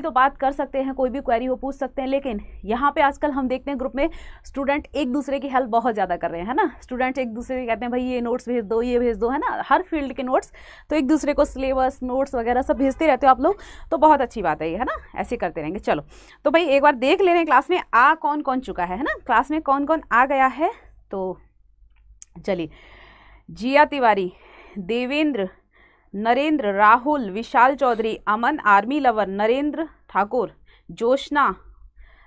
तो बात कर सकते हैं कोई भी क्वेरी हो पूछ सकते हैं लेकिन यहाँ पे आजकल हम देखते हैं ग्रुप में स्टूडेंट एक दूसरे की हेल्प बहुत ज़्यादा कर रहे हैं है ना स्टूडेंट एक दूसरे के कहते हैं भाई ये नोट्स भेज दो ये भेज दो है ना हर फील्ड के नोट्स तो एक दूसरे को सिलेबस नोट्स वगैरह सब भेजते रहते हो आप लोग तो बहुत अच्छी बात है ये है ना ऐसे करते रहेंगे चलो तो भाई एक बार देख ले रहे हैं क्लास में आ कौन कौन चुका है है ना क्लास में कौन कौन आ गया है तो चलिए Jiya Tiwari Devendra Narendra Rahul Vishal Chaudhary Aman army lover Narendra Thakur Joshna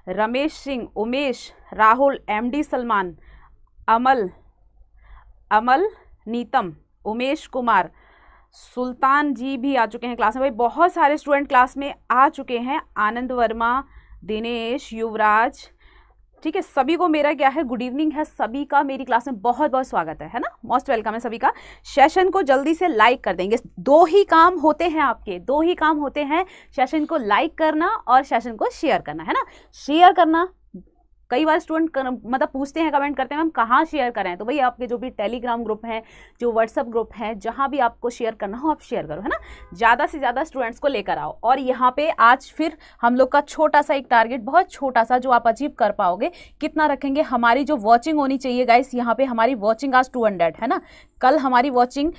Ramesh Singh Umesh Rahul MD Salman Amal Amal Neetam Umesh Kumar Sultan ji भी आ चुके हैं क्लास में भाई बहुत सारे स्टूडेंट क्लास में आ चुके हैं आनंद वर्मा दिनेश युवराज ठीक है सभी को मेरा क्या है गुड इवनिंग है सभी का मेरी क्लास में बहुत बहुत स्वागत है है ना मोस्ट वेलकम है सभी का सेशन को जल्दी से लाइक कर देंगे दो ही काम होते हैं आपके दो ही काम होते हैं सेशन को लाइक करना और सेशन को शेयर करना है ना शेयर करना कई बार स्टूडेंट मतलब पूछते हैं कमेंट करते हैं मैम कहाँ शेयर करें तो भाई आपके जो भी टेलीग्राम ग्रुप हैं जो व्हाट्सअप ग्रुप हैं जहाँ भी आपको शेयर करना हो आप शेयर करो है ना ज़्यादा से ज़्यादा स्टूडेंट्स को लेकर आओ और यहाँ पे आज फिर हम लोग का छोटा सा एक टारगेट बहुत छोटा सा जो आप अचीव कर पाओगे कितना रखेंगे हमारी जो वॉचिंग होनी चाहिए गाइस यहाँ पर हमारी वॉचिंग आज टू है ना कल हमारी वॉचिंग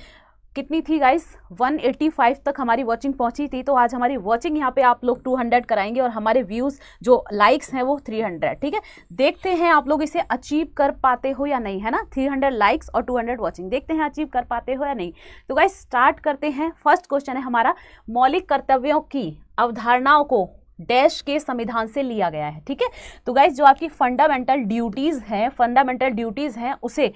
कितनी थी गाइस 185 तक हमारी वॉचिंग पहुंची थी तो आज हमारी वॉचिंग यहाँ पे आप लोग 200 कराएंगे और हमारे व्यूज़ जो लाइक्स हैं वो 300 ठीक है देखते हैं आप लोग इसे अचीव कर पाते हो या नहीं है ना 300 लाइक्स और 200 वॉचिंग देखते हैं अचीव कर पाते हो या नहीं तो गाइस स्टार्ट करते हैं फर्स्ट क्वेश्चन है हमारा मौलिक कर्तव्यों की अवधारणाओं को डैश के संविधान से लिया गया है ठीक है तो गाइज जो आपकी फंडामेंटल ड्यूटीज़ हैं फंडामेंटल ड्यूटीज़ हैं उसे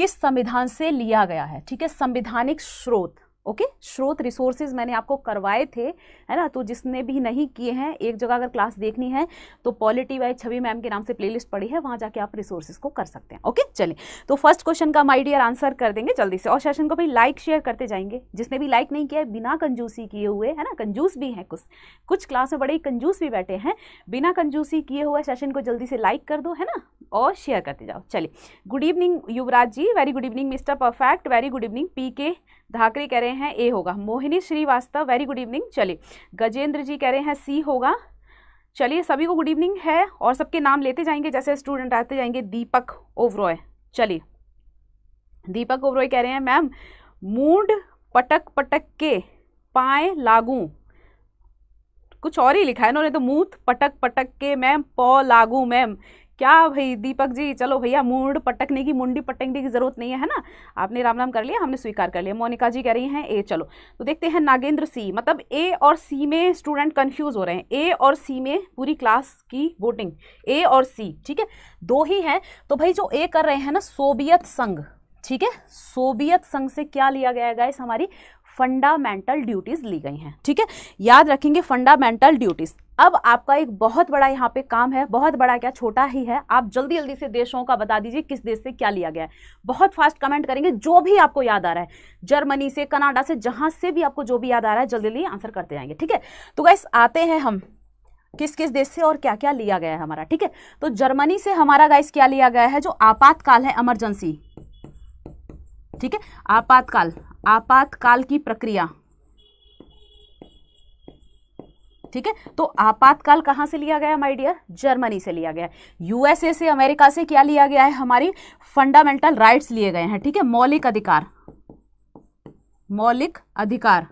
किस संविधान से लिया गया है ठीक है संविधानिक स्रोत ओके okay? स्रोत रिसोर्सेज मैंने आपको करवाए थे है ना तो जिसने भी नहीं किए हैं एक जगह अगर क्लास देखनी है तो पॉलिटी वाइज छवि मैम के नाम से प्लेलिस्ट पड़ी है वहाँ जाके आप रिसोर्सेज को कर सकते हैं ओके okay? चलिए तो फर्स्ट क्वेश्चन का माई डियर आंसर कर देंगे जल्दी से और सेशन को भाई लाइक शेयर करते जाएंगे जिसने भी लाइक नहीं किया है बिना कंजूसी किए हुए है ना कंजूस भी हैं कुछ कुछ क्लास में बड़े कंजूस भी बैठे हैं बिना कंजूसी किए हुए सेशन को जल्दी से लाइक कर दो है ना और शेयर करते जाओ चलिए good evening Yuvraj ji very good evening mister perfect very good evening P K Dhakre कह रहे हैं ए होगा Mohini Srivastava very good evening चलिए गजेंद्र जी कह रहे हैं सी होगा चलिए सभी को गुड इवनिंग है और सबके नाम लेते जाएंगे जैसे स्टूडेंट आते जाएंगे दीपक ओवरॉय चलिए दीपक ओवरॉय कह रहे हैं मैम मूड पटक पटक के पाए लागू कुछ और ही लिखा है इन्होंने तो मूत पटक पटक के मैम पौ लागू मैम क्या भाई दीपक जी चलो भैया मूड पटकने की मुंडी पटकने की जरूरत नहीं है ना आपने राम राम कर लिया हमने स्वीकार कर लिया मोनिका जी कह रही हैं ए चलो तो देखते हैं नागेंद्र सी मतलब ए और सी में स्टूडेंट कन्फ्यूज हो रहे हैं ए और सी में पूरी क्लास की वोटिंग ए और सी ठीक है दो ही हैं तो भाई जो ए कर रहे हैं ना सोवियत संघ ठीक है सोवियत संघ से क्या लिया गया है गाइस हमारी फंडामेंटल ड्यूटीज ली गई हैं ठीक है याद रखेंगे फंडामेंटल ड्यूटीज अब आपका एक बहुत बड़ा यहाँ पे काम है बहुत बड़ा क्या छोटा ही है आप जल्दी जल्दी से देशों का बता दीजिए किस देश से क्या लिया गया है बहुत फास्ट कमेंट करेंगे जो भी आपको याद आ रहा है जर्मनी से कनाडा से जहां से भी आपको जो भी याद आ रहा है जल्दी जल्दी आंसर करते जाएंगे ठीक है तो गैस आते हैं हम किस किस देश से और क्या क्या लिया गया है हमारा ठीक है तो जर्मनी से हमारा गाइस क्या लिया गया है जो आपातकाल है इमरजेंसी ठीक है आपातकाल आपातकाल की प्रक्रिया ठीक है तो आपातकाल कहां से लिया गया माय डियर जर्मनी से लिया गया यूएसए से अमेरिका से क्या लिया गया है हमारी फंडामेंटल राइट्स लिए गए हैं ठीक है मौलिक अधिकार मौलिक अधिकार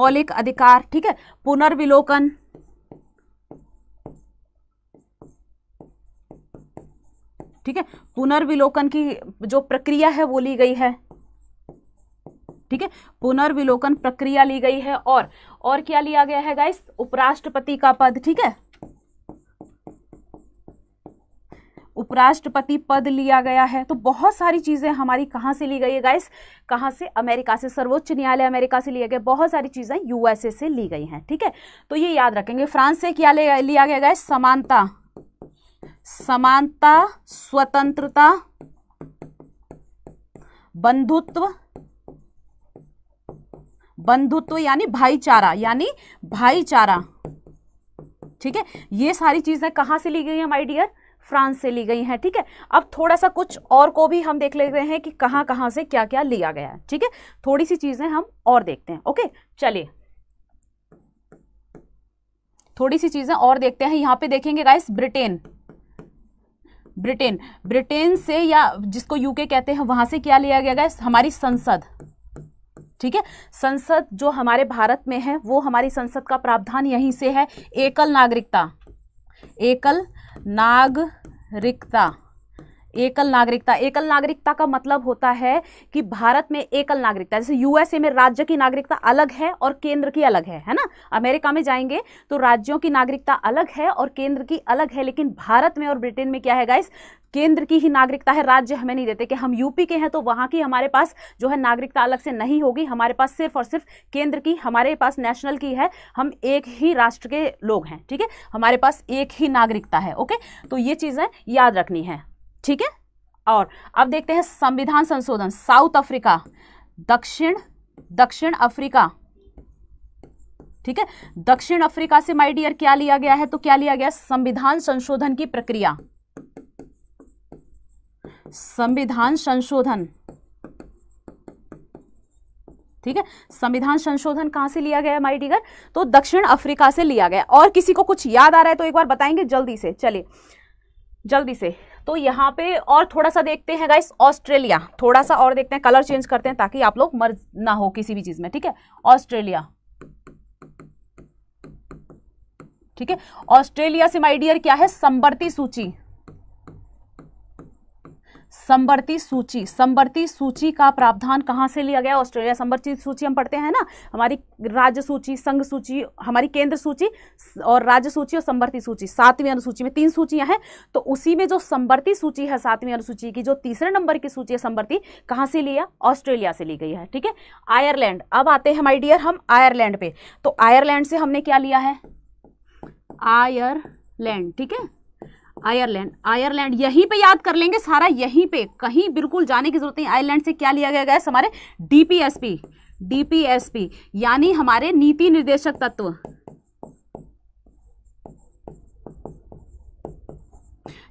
मौलिक अधिकार ठीक है पुनर्विलोकन ठीक है पुनर्विलोकन की जो प्रक्रिया है वो ली गई है ठीक है पुनर्विलोकन प्रक्रिया ली गई है और और क्या लिया गया है गाइस उपराष्ट्रपति का पद ठीक है उपराष्ट्रपति पद लिया गया है तो बहुत सारी चीज़ें हमारी कहां से ली गई है गाइस कहां से अमेरिका से सर्वोच्च न्यायालय अमेरिका से लिया गया बहुत सारी चीज़ें यूएसए से ली गई हैं ठीक है तो ये याद रखेंगे फ्रांस से क्या लिया गया गाइस समानता समानता स्वतंत्रता बंधुत्व बंधुत्व यानी भाईचारा यानी भाईचारा ठीक है ये सारी चीजें कहां से ली गई हैं माय डियर फ्रांस से ली गई हैं ठीक है अब थोड़ा सा कुछ और को भी हम देख ले रहे हैं कि कहां कहां से क्या क्या लिया गया है ठीक है थोड़ी सी चीजें हम और देखते हैं ओके चलिए थोड़ी सी चीजें और देखते हैं यहां पे देखेंगे गाइस ब्रिटेन ब्रिटेन ब्रिटेन से या जिसको यूके कहते हैं वहां से क्या लिया गया गया हमारी संसद ठीक है संसद जो हमारे भारत में है वो हमारी संसद का प्रावधान यहीं से है एकल नागरिकता एकल नागरिकता एकल नागरिकता एकल नागरिकता का मतलब होता है कि भारत में एकल नागरिकता जैसे यूएसए में राज्य की नागरिकता अलग है और केंद्र की अलग है है ना अमेरिका में जाएंगे तो राज्यों की नागरिकता अलग है और केंद्र की अलग है लेकिन भारत में और ब्रिटेन में क्या है गाइस केंद्र की ही नागरिकता है राज्य हमें नहीं देते कि हम यूपी के हैं तो वहाँ की हमारे पास जो है नागरिकता अलग से नहीं होगी हमारे पास सिर्फ और सिर्फ केंद्र की हमारे पास नेशनल की है हम एक ही राष्ट्र के लोग हैं ठीक है हमारे पास एक ही नागरिकता है ओके तो ये चीज़ें याद रखनी है ठीक है और अब देखते हैं संविधान संशोधन साउथ अफ्रीका दक्षिण दक्षिण अफ्रीका ठीक है दक्षिण अफ्रीका से माय डियर क्या लिया गया है तो क्या लिया गया संविधान संशोधन की प्रक्रिया संविधान संशोधन ठीक है संविधान संशोधन कहां से लिया गया माई डिगर तो दक्षिण अफ्रीका से लिया गया और किसी को कुछ याद आ रहा है तो एक बार बताएंगे जल्दी से चलिए जल्दी से तो यहाँ पे और थोड़ा सा देखते हैं गाइस ऑस्ट्रेलिया थोड़ा सा और देखते हैं कलर चेंज करते हैं ताकि आप लोग मर्ज ना हो किसी भी चीज में ठीक है ऑस्ट्रेलिया ठीक है ऑस्ट्रेलिया से माइडियर क्या है संबर्ती सूची संवर्ती सूची संबरती सूची का प्रावधान कहाँ से लिया गया ऑस्ट्रेलिया संबर्ती सूची हम पढ़ते हैं ना हमारी राज्य सूची संघ सूची हमारी केंद्र सूची और राज्य सूची और संबरती सूची सातवीं अनुसूची में तीन सूचियां हैं तो उसी में जो संबरती सूची है सातवीं अनुसूची की जो तीसरे नंबर की सूची है संबर्ती कहाँ से लिया ऑस्ट्रेलिया से ली गई है ठीक है आयरलैंड अब आते हैं माई डियर हम आयरलैंड पे तो आयरलैंड से हमने क्या लिया है आयरलैंड ठीक है आयरलैंड आयरलैंड यहीं पे याद कर लेंगे सारा यहीं पे कहीं बिल्कुल जाने की जरूरत नहीं आयरलैंड से क्या लिया गया गैस हमारे डीपीएसपी डीपीएसपी यानी हमारे नीति निर्देशक तत्व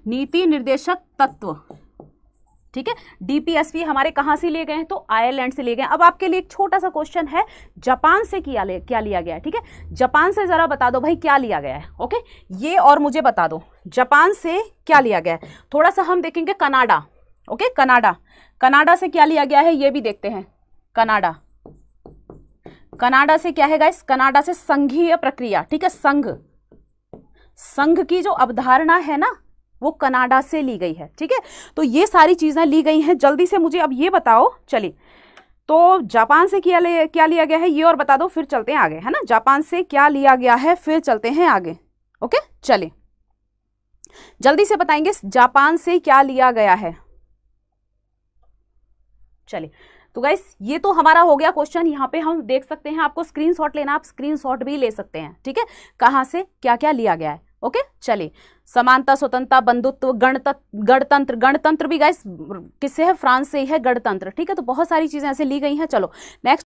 नीति निर्देशक तत्व ठीक है डीपीएसपी हमारे कहां से लिए गए हैं तो आयरलैंड से लिए गए अब आपके लिए एक छोटा सा क्वेश्चन है जापान से किया ले, क्या लिया गया है ठीक है जापान से ज़रा बता दो भाई क्या लिया गया है ओके ये और मुझे बता दो जापान से क्या लिया गया है थोड़ा सा हम देखेंगे कनाडा ओके कनाडा कनाडा से क्या लिया गया है ये भी देखते हैं कनाडा कनाडा से क्या है गाइस कनाडा से संघीय प्रक्रिया ठीक है संघ संघ की जो अवधारणा है ना वो कनाडा से ली गई है ठीक है तो ये सारी चीज़ें ली गई हैं जल्दी से मुझे अब ये बताओ चलिए तो जापान से क्या ले क्या लिया गया है ये और बता दो फिर चलते हैं आगे है ना जापान से क्या लिया गया है फिर चलते हैं आगे ओके चले जल्दी से बताएंगे जापान से क्या लिया गया है चलिए तो गाइस ये तो हमारा हो गया क्वेश्चन यहाँ पे हम देख सकते हैं आपको स्क्रीनशॉट लेना आप स्क्रीनशॉट भी ले सकते हैं ठीक है कहाँ से क्या क्या लिया गया है ओके चलिए समानता स्वतंत्रता बंधुत्व गणतंत्र गणतंत्र गणतंत्र भी गाइस किससे है फ्रांस से ही है गणतंत्र ठीक है तो बहुत सारी चीज़ें ऐसे ली गई हैं चलो नेक्स्ट